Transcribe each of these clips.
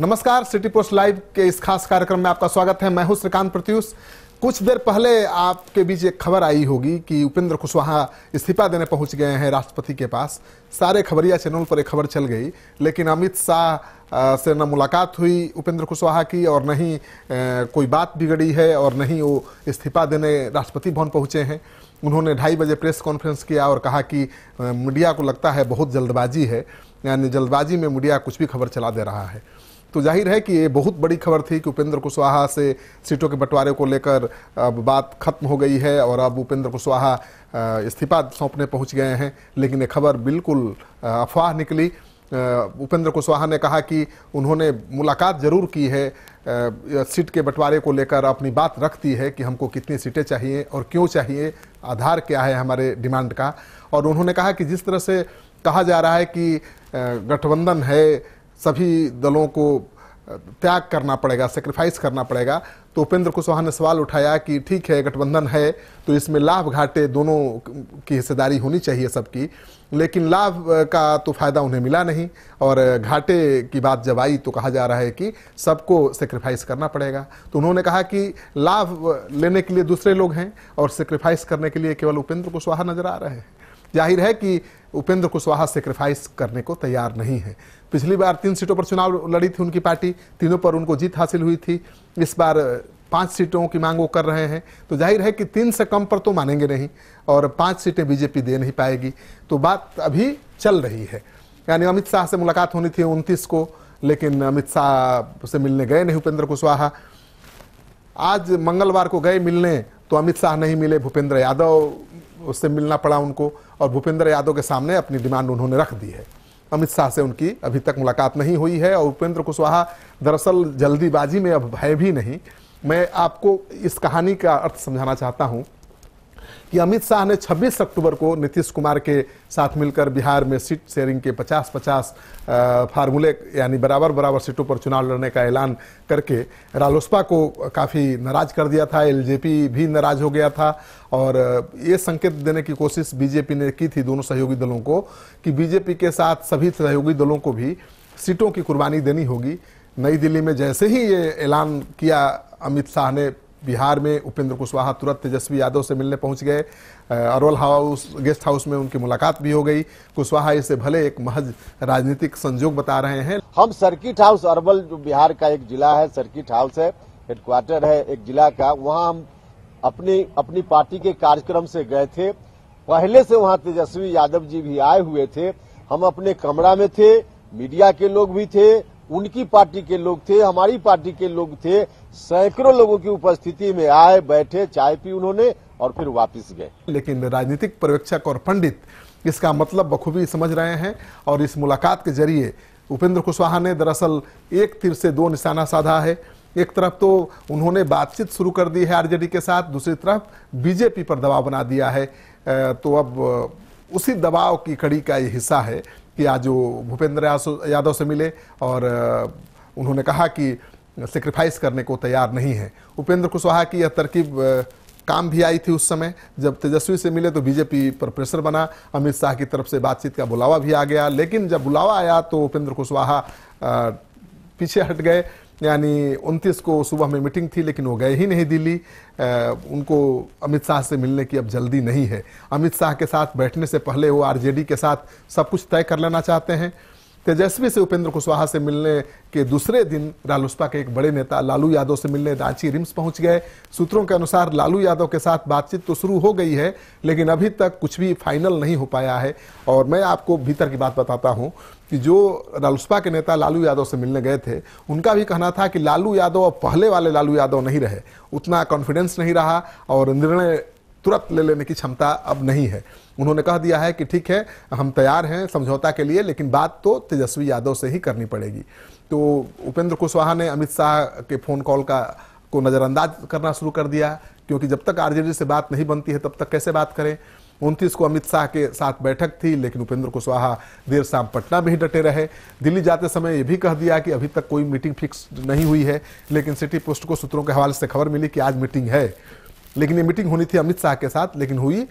नमस्कार city post live के इस खास कार्यक्रम में आपका स्वागत है मैं हूं श्रीकांत प्रत्युष कुछ देर पहले आपके बीच एक खबर आई होगी कि उपेंद्र कुशवाहा इस्तीफा देने पहुंच गए हैं राष्ट्रपति के पास सारे खबरिया चैनल पर एक खबर चल गई लेकिन अमित शाह से न मुलाकात हुई उपेंद्र कुशवाहा की और न ही कोई बात बिगड़ी है और न ही वो इस्तीफा देने राष्ट्रपति भवन पहुँचे हैं उन्होंने ढाई बजे प्रेस कॉन्फ्रेंस किया और कहा कि मीडिया को लगता है बहुत जल्दबाजी है यानी जल्दबाजी में मीडिया कुछ भी खबर चला दे रहा है तो जाहिर है कि ये बहुत बड़ी खबर थी कि उपेंद्र कुशवाहा से सीटों के बंटवारे को लेकर अब बात खत्म हो गई है और अब उपेंद्र कुशवाहा इस्तीफा सौंपने पहुंच गए हैं लेकिन ये खबर बिल्कुल अफवाह निकली उपेंद्र कुशवाहा ने कहा कि उन्होंने मुलाकात जरूर की है सीट के बंटवारे को लेकर अपनी बात रखती है कि हमको कितनी सीटें चाहिए और क्यों चाहिए आधार क्या है हमारे डिमांड का और उन्होंने कहा कि जिस तरह से कहा जा रहा है कि गठबंधन है सभी दलों को त्याग करना पड़ेगा सेक्रीफाइस करना पड़ेगा तो उपेंद्र कुशवाहा ने सवाल उठाया कि ठीक है गठबंधन है तो इसमें लाभ घाटे दोनों की हिस्सेदारी होनी चाहिए सबकी लेकिन लाभ का तो फायदा उन्हें मिला नहीं और घाटे की बात जब आई तो कहा जा रहा है कि सबको सेक्रीफाइस करना पड़ेगा तो उन्होंने कहा कि लाभ लेने के लिए दूसरे लोग हैं और सेक्रीफाइस करने के लिए केवल उपेंद्र कुशवाहा नजर आ रहे हैं जाहिर है कि उपेंद्र कुशवाहा सेक्रीफाइस करने को तैयार नहीं है पिछली बार तीन सीटों पर चुनाव लड़ी थी उनकी पार्टी तीनों पर उनको जीत हासिल हुई थी इस बार पाँच सीटों की मांग वो कर रहे हैं तो जाहिर है कि तीन से कम पर तो मानेंगे नहीं और पाँच सीटें बीजेपी दे नहीं पाएगी तो बात अभी चल रही है यानी अमित शाह से मुलाकात होनी थी उनतीस को लेकिन अमित शाह से मिलने गए नहीं उपेंद्र कुशवाहा आज मंगलवार को गए मिलने तो अमित शाह नहीं मिले भूपेंद्र यादव उससे मिलना पड़ा उनको और भूपेंद्र यादव के सामने अपनी डिमांड उन्होंने रख दी है अमित शाह से उनकी अभी तक मुलाकात नहीं हुई है और उपेंद्र कुशवाहा दरअसल जल्दीबाजी में अब है भी नहीं मैं आपको इस कहानी का अर्थ समझाना चाहता हूँ कि अमित शाह ने 26 अक्टूबर को नीतीश कुमार के साथ मिलकर बिहार में सीट शेयरिंग के 50-50 फार्मूले यानी बराबर बराबर सीटों पर चुनाव लड़ने का ऐलान करके रालोसपा को काफ़ी नाराज कर दिया था एलजेपी भी नाराज हो गया था और ये संकेत देने की कोशिश बीजेपी ने की थी दोनों सहयोगी दलों को कि बीजेपी के साथ सभी सहयोगी दलों को भी सीटों की कुर्बानी देनी होगी नई दिल्ली में जैसे ही ये ऐलान किया अमित शाह ने बिहार में उपेंद्र कुशवाहा तुरंत तेजस्वी यादव से मिलने पहुंच गए अरवल हाउस गेस्ट हाउस में उनकी मुलाकात भी हो गई कुशवाहा इसे भले एक महज राजनीतिक संजोग बता रहे हैं हम सर्किट हाउस अरवल जो बिहार का एक जिला है सर्किट हाउस है हेडक्वार्टर है एक जिला का वहाँ हम अपनी अपनी पार्टी के कार्यक्रम से गए थे पहले से वहाँ तेजस्वी यादव जी भी आए हुए थे हम अपने कमरा में थे मीडिया के लोग भी थे उनकी पार्टी के लोग थे हमारी पार्टी के लोग थे सैकड़ों लोगों की उपस्थिति में आए बैठे चाय पी उन्होंने और फिर वापस गए लेकिन राजनीतिक पर्यवेक्षक और पंडित इसका मतलब बखूबी समझ रहे हैं और इस मुलाकात के जरिए उपेंद्र कुशवाहा ने दरअसल एक तीर से दो निशाना साधा है एक तरफ तो उन्होंने बातचीत शुरू कर दी है आरजेडी के साथ दूसरी तरफ बीजेपी पर दबाव बना दिया है तो अब उसी दबाव की कड़ी का ये हिस्सा है कि आज वो भूपेंद्र यादव से मिले और उन्होंने कहा कि सेक्रीफाइस करने को तैयार नहीं है उपेंद्र कुशवाहा की यह तरकीब काम भी आई थी उस समय जब तेजस्वी से मिले तो बीजेपी पर प्रेशर बना अमित शाह की तरफ से बातचीत का बुलावा भी आ गया लेकिन जब बुलावा आया तो उपेंद्र कुशवाहा पीछे हट गए यानी 29 को सुबह में मीटिंग थी लेकिन वो गए ही नहीं दिल्ली उनको अमित शाह से मिलने की अब जल्दी नहीं है अमित शाह के साथ बैठने से पहले वो आरजेडी के साथ सब कुछ तय कर लेना चाहते हैं तेजस्वी से उपेंद्र कुशवाहा से मिलने के दूसरे दिन रालोसपा के एक बड़े नेता लालू यादव से मिलने रांची रिम्स पहुंच गए सूत्रों के अनुसार लालू यादव के साथ बातचीत तो शुरू हो गई है लेकिन अभी तक कुछ भी फाइनल नहीं हो पाया है और मैं आपको भीतर की बात बताता हूँ कि जो रालोसपा के नेता लालू यादव से मिलने गए थे उनका भी कहना था कि लालू यादव अब पहले वाले लालू यादव नहीं रहे उतना कॉन्फिडेंस नहीं रहा और निर्णय तुरंत ले लेने की क्षमता अब नहीं है उन्होंने कह दिया है कि ठीक है हम तैयार हैं समझौता के लिए लेकिन बात तो तेजस्वी यादव से ही करनी पड़ेगी तो उपेंद्र कुशवाहा ने अमित शाह के फ़ोन कॉल का को नज़रअंदाज करना शुरू कर दिया क्योंकि जब तक आरजेडी से बात नहीं बनती है तब तक कैसे बात करें उनतीस को अमित शाह के साथ बैठक थी लेकिन उपेंद्र कुशवाहा देर शाम पटना में ही डटे रहे दिल्ली जाते समय ये भी कह दिया कि अभी तक कोई मीटिंग फिक्स नहीं हुई है लेकिन सिटी पोस्ट को सूत्रों के हवाले से खबर मिली कि आज मीटिंग है लेकिन ये मीटिंग होनी थी अमित शाह के साथ लेकिन हुई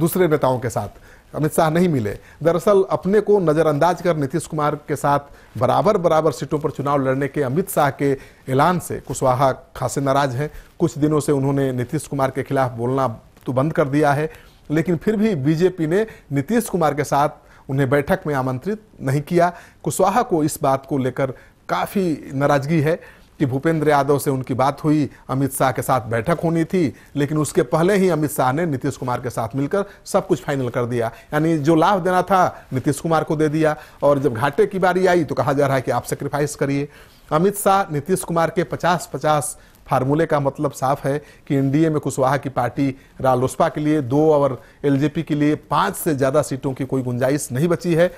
दूसरे नेताओं के साथ अमित शाह नहीं मिले दरअसल अपने को नज़रअंदाज कर नीतीश कुमार के साथ बराबर बराबर सीटों पर चुनाव लड़ने के अमित शाह के ऐलान से कुशवाहा खासे नाराज हैं कुछ दिनों से उन्होंने नीतीश कुमार के खिलाफ बोलना तो बंद कर दिया है लेकिन फिर भी बीजेपी ने नीतीश कुमार के साथ उन्हें बैठक में आमंत्रित नहीं किया कुशवाहा को इस बात को लेकर काफ़ी नाराजगी है कि भूपेंद्र यादव से उनकी बात हुई अमित शाह के साथ बैठक होनी थी लेकिन उसके पहले ही अमित शाह ने नीतीश कुमार के साथ मिलकर सब कुछ फाइनल कर दिया यानी जो लाभ देना था नीतीश कुमार को दे दिया और जब घाटे की बारी आई तो कहा जा रहा है कि आप सेक्रीफाइस करिए अमित शाह नीतीश कुमार के पचास पचास फार्मूले का मतलब साफ है कि एनडीए में कुशवाहा की पार्टी रालोसपा के लिए दो और एलजेपी के लिए पांच से ज़्यादा सीटों की कोई गुंजाइश नहीं बची है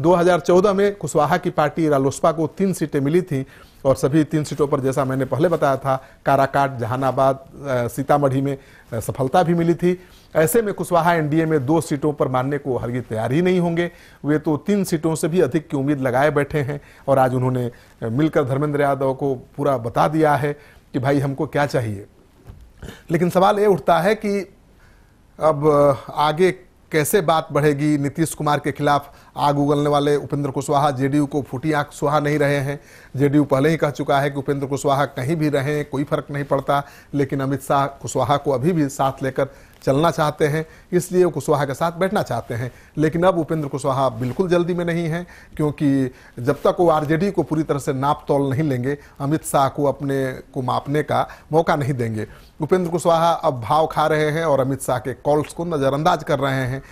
2014 में कुशवाहा की पार्टी रालोसपा को तीन सीटें मिली थी और सभी तीन सीटों पर जैसा मैंने पहले बताया था काराकाट जहानाबाद सीतामढ़ी में सफलता भी मिली थी ऐसे में कुशवाहा एनडीए में दो सीटों पर मानने को हर तैयार ही नहीं होंगे वे तो तीन सीटों से भी अधिक की उम्मीद लगाए बैठे हैं और आज उन्होंने मिलकर धर्मेंद्र यादव को पूरा बता दिया है कि भाई हमको क्या चाहिए लेकिन सवाल ये उठता है कि अब आगे कैसे बात बढ़ेगी नीतीश कुमार के खिलाफ आग उगलने वाले उपेंद्र कुशवाहा जेडीयू को फूटी आंख सुहा नहीं रहे हैं जेडीयू पहले ही कह चुका है कि उपेंद्र कुशवाहा कहीं भी रहें कोई फर्क नहीं पड़ता लेकिन अमित शाह कुशवाहा को अभी भी साथ लेकर चलना चाहते हैं इसलिए वो कुशवाहा के साथ बैठना चाहते हैं लेकिन अब उपेंद्र कुशवाहा बिल्कुल जल्दी में नहीं है क्योंकि जब तक वो आरजेडी को पूरी तरह से नाप तोल नहीं लेंगे अमित शाह को अपने को मापने का मौका नहीं देंगे उपेंद्र कुशवाहा अब भाव खा रहे हैं और अमित शाह के कॉल्स को नज़रअंदाज कर रहे हैं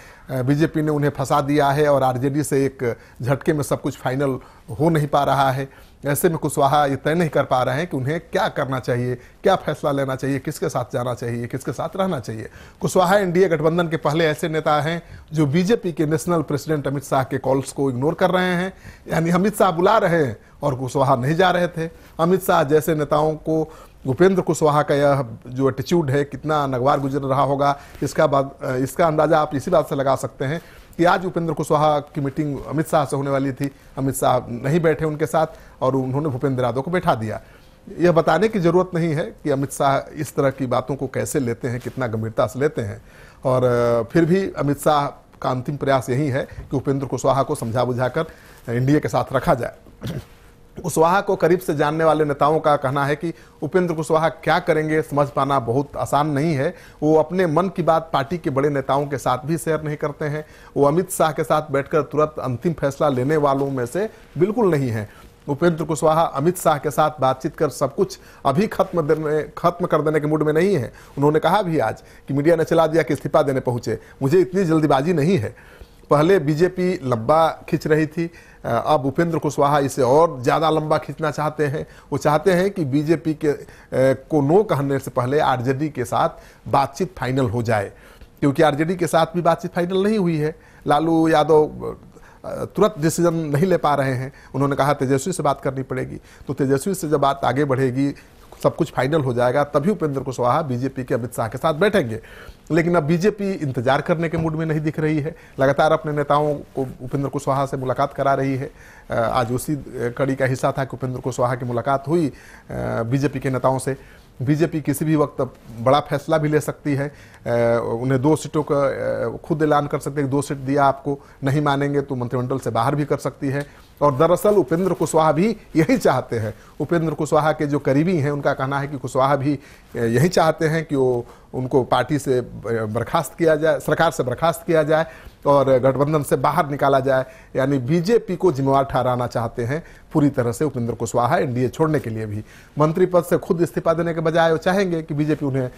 बीजेपी ने उन्हें फंसा दिया है और आरजेडी से एक झटके में सब कुछ फाइनल हो नहीं पा रहा है ऐसे में कुशवाहा ये तय नहीं कर पा रहे हैं कि उन्हें क्या करना चाहिए क्या फैसला लेना चाहिए किसके साथ जाना चाहिए किसके साथ रहना चाहिए कुशवाहा एनडीए गठबंधन के पहले ऐसे नेता हैं जो बीजेपी के नेशनल प्रेसिडेंट अमित शाह के कॉल्स को इग्नोर कर रहे हैं यानी अमित शाह बुला रहे हैं और कुशवाहा नहीं जा रहे थे अमित शाह जैसे नेताओं को उपेंद्र कुशवाहा का यह जो एटीट्यूड है कितना नगवार गुजर रहा होगा इसका बाद इसका अंदाज़ा आप इसी बात से लगा सकते हैं कि आज उपेंद्र कुशवाहा की मीटिंग अमित शाह से होने वाली थी अमित शाह नहीं बैठे उनके साथ और उन्होंने भूपेंद्र यादव को बैठा दिया यह बताने की ज़रूरत नहीं है कि अमित शाह इस तरह की बातों को कैसे लेते हैं कितना गंभीरता से लेते हैं और फिर भी अमित शाह का अंतिम प्रयास यही है कि उपेंद्र कुशवाहा को समझा बुझाकर एनडीए के साथ रखा जाए कुशवाहा को करीब से जानने वाले नेताओं का कहना है कि उपेंद्र कुशवाहा क्या करेंगे समझ पाना बहुत आसान नहीं है वो अपने मन की बात पार्टी के बड़े नेताओं के साथ भी शेयर नहीं करते हैं वो अमित शाह के साथ बैठकर तुरंत अंतिम फैसला लेने वालों में से बिल्कुल नहीं है उपेंद्र कुशवाहा अमित शाह के साथ बातचीत कर सब कुछ अभी खत्म देने खत्म कर देने के मूड में नहीं है उन्होंने कहा भी आज कि मीडिया ने चला दिया कि इस्तीफा देने पहुंचे मुझे इतनी जल्दीबाजी नहीं है पहले बीजेपी लंबा खींच रही थी अब उपेंद्र कुशवाहा इसे और ज़्यादा लंबा खींचना चाहते हैं वो चाहते हैं कि बीजेपी के को नो कहने से पहले आरजेडी के साथ बातचीत फाइनल हो जाए क्योंकि आरजेडी के साथ भी बातचीत फाइनल नहीं हुई है लालू यादव तुरंत डिसीजन नहीं ले पा रहे हैं उन्होंने कहा तेजस्वी से बात करनी पड़ेगी तो तेजस्वी से जब बात आगे बढ़ेगी सब कुछ फाइनल हो जाएगा तभी उपेंद्र कुशवाहा बीजेपी के अमित शाह के साथ बैठेंगे लेकिन अब बीजेपी इंतजार करने के मूड में नहीं दिख रही है लगातार अपने नेताओं को उपेंद्र कुशवाहा से मुलाकात करा रही है आज उसी कड़ी का हिस्सा था कि उपेंद्र कुशवाहा की मुलाकात हुई बीजेपी के नेताओं से बीजेपी किसी भी वक्त बड़ा फैसला भी ले सकती है उन्हें दो सीटों का खुद ऐलान कर सकते हैं दो सीट दिया आपको नहीं मानेंगे तो मंत्रिमंडल से बाहर भी कर सकती है और दरअसल उपेंद्र कुशवाहा भी यही चाहते हैं उपेंद्र कुशवाहा के जो करीबी हैं उनका कहना है कि कुशवाहा भी यही चाहते हैं कि वो उनको पार्टी से बर्खास्त किया जाए सरकार से बर्खास्त किया जाए और गठबंधन से बाहर निकाला जाए यानी बीजेपी को जिम्मेवार ठहराना चाहते हैं पूरी तरह से उपेंद्र कुशवाहा एनडीए छोड़ने के लिए भी मंत्री पद से खुद इस्तीफा देने के बजाय वो चाहेंगे कि बीजेपी उन्हें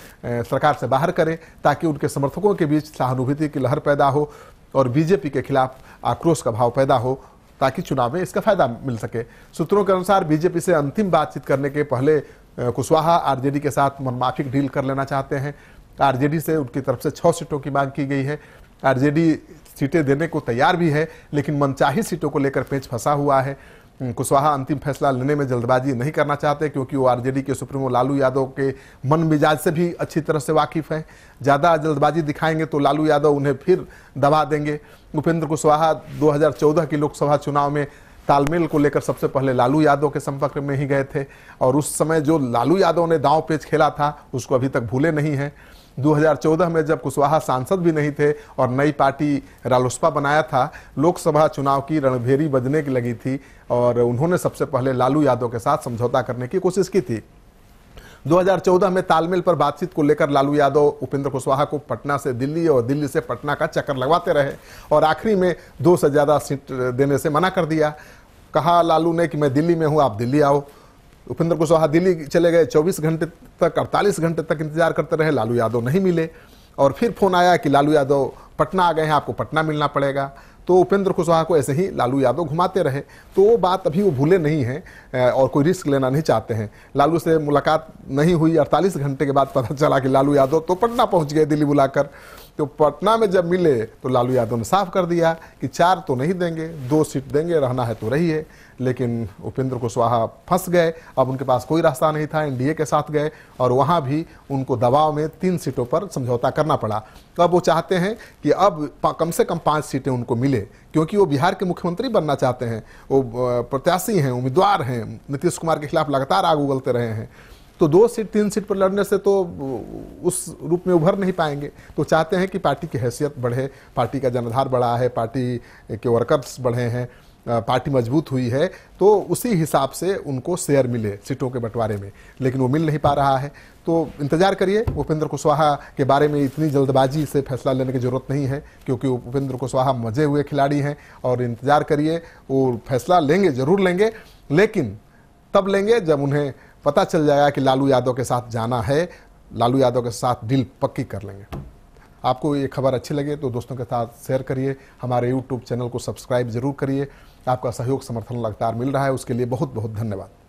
सरकार से बाहर करे ताकि उनके समर्थकों के बीच सहानुभूति की लहर पैदा हो और बीजेपी के खिलाफ आक्रोश का भाव पैदा हो ताकि चुनाव में इसका फायदा मिल सके सूत्रों के अनुसार बीजेपी से अंतिम बातचीत करने के पहले कुशवाहा आरजेडी के साथ मनमाफिक डील कर लेना चाहते हैं आरजेडी से उनकी तरफ से छः सीटों की मांग की गई है आरजेडी सीटें देने को तैयार भी है लेकिन मनचाही सीटों को लेकर पेच फंसा हुआ है कुशवाहा अंतिम फैसला लेने में जल्दबाजी नहीं करना चाहते क्योंकि वो आरजेडी के सुप्रीमो लालू यादव के मन मिजाज से भी अच्छी तरह से वाकिफ हैं ज़्यादा जल्दबाजी दिखाएंगे तो लालू यादव उन्हें फिर दबा देंगे उपेंद्र कुशवाहा 2014 के लोकसभा चुनाव में तालमेल को लेकर सबसे पहले लालू यादव के संपर्क में ही गए थे और उस समय जो लालू यादव ने दाव पेच खेला था उसको अभी तक भूले नहीं हैं 2014 में जब कुशवाहा सांसद भी नहीं थे और नई पार्टी रालोसपा बनाया था लोकसभा चुनाव की रणभेरी बजने की लगी थी और उन्होंने सबसे पहले लालू यादव के साथ समझौता करने की कोशिश की थी 2014 में तालमेल पर बातचीत को लेकर लालू यादव उपेंद्र कुशवाहा को पटना से दिल्ली और दिल्ली से पटना का चक्कर लगवाते रहे और आखिरी में दो से ज़्यादा सीट देने से मना कर दिया कहा लालू ने कि मैं दिल्ली में हूँ आप दिल्ली आओ उपेंद्र कुशवाहा दिल्ली चले गए 24 घंटे तक 48 घंटे तक इंतजार करते रहे लालू यादव नहीं मिले और फिर फोन आया कि लालू यादव पटना आ गए हैं आपको पटना मिलना पड़ेगा तो उपेंद्र कुशवाहा को ऐसे ही लालू यादव घुमाते रहे तो वो बात अभी वो भूले नहीं हैं और कोई रिस्क लेना नहीं चाहते हैं लालू से मुलाकात नहीं हुई 48 घंटे के बाद पता चला कि लालू यादव तो पटना पहुंच गए दिल्ली बुलाकर तो पटना में जब मिले तो लालू यादव ने साफ कर दिया कि चार तो नहीं देंगे दो सीट देंगे रहना है तो रही है लेकिन उपेंद्र कुशवाहा फंस गए अब उनके पास कोई रास्ता नहीं था एनडीए के साथ गए और वहाँ भी उनको दबाव में तीन सीटों पर समझौता करना पड़ा तो अब वो चाहते हैं कि अब कम से कम पाँच सीटें उनको मिले क्योंकि वो बिहार के मुख्यमंत्री बनना चाहते हैं वो प्रत्याशी हैं उम्मीदवार हैं नीतीश कुमार के खिलाफ लगातार आग उगलते रहे हैं तो दो सीट तीन सीट पर लड़ने से तो उस रूप में उभर नहीं पाएंगे तो चाहते हैं कि पार्टी की हैसियत बढ़े पार्टी का जनाधार बढ़ा है पार्टी के वर्कर्स बढ़े हैं पार्टी मजबूत हुई है तो उसी हिसाब से उनको शेयर मिले सीटों के बंटवारे में लेकिन वो मिल नहीं पा रहा है तो इंतजार करिए उपेंद्र कुशवाहा के बारे में इतनी जल्दबाजी से फैसला लेने की ज़रूरत नहीं है क्योंकि उपेंद्र कुशवाहा मजे हुए खिलाड़ी हैं और इंतजार करिए वो फैसला लेंगे ज़रूर लेंगे लेकिन तब लेंगे जब उन्हें पता चल जाएगा कि लालू यादव के साथ जाना है लालू यादव के साथ डील पक्की कर लेंगे आपको ये खबर अच्छी लगे तो दोस्तों के साथ शेयर करिए हमारे यूट्यूब चैनल को सब्सक्राइब जरूर करिए आपका सहयोग समर्थन लगातार मिल रहा है उसके लिए बहुत बहुत धन्यवाद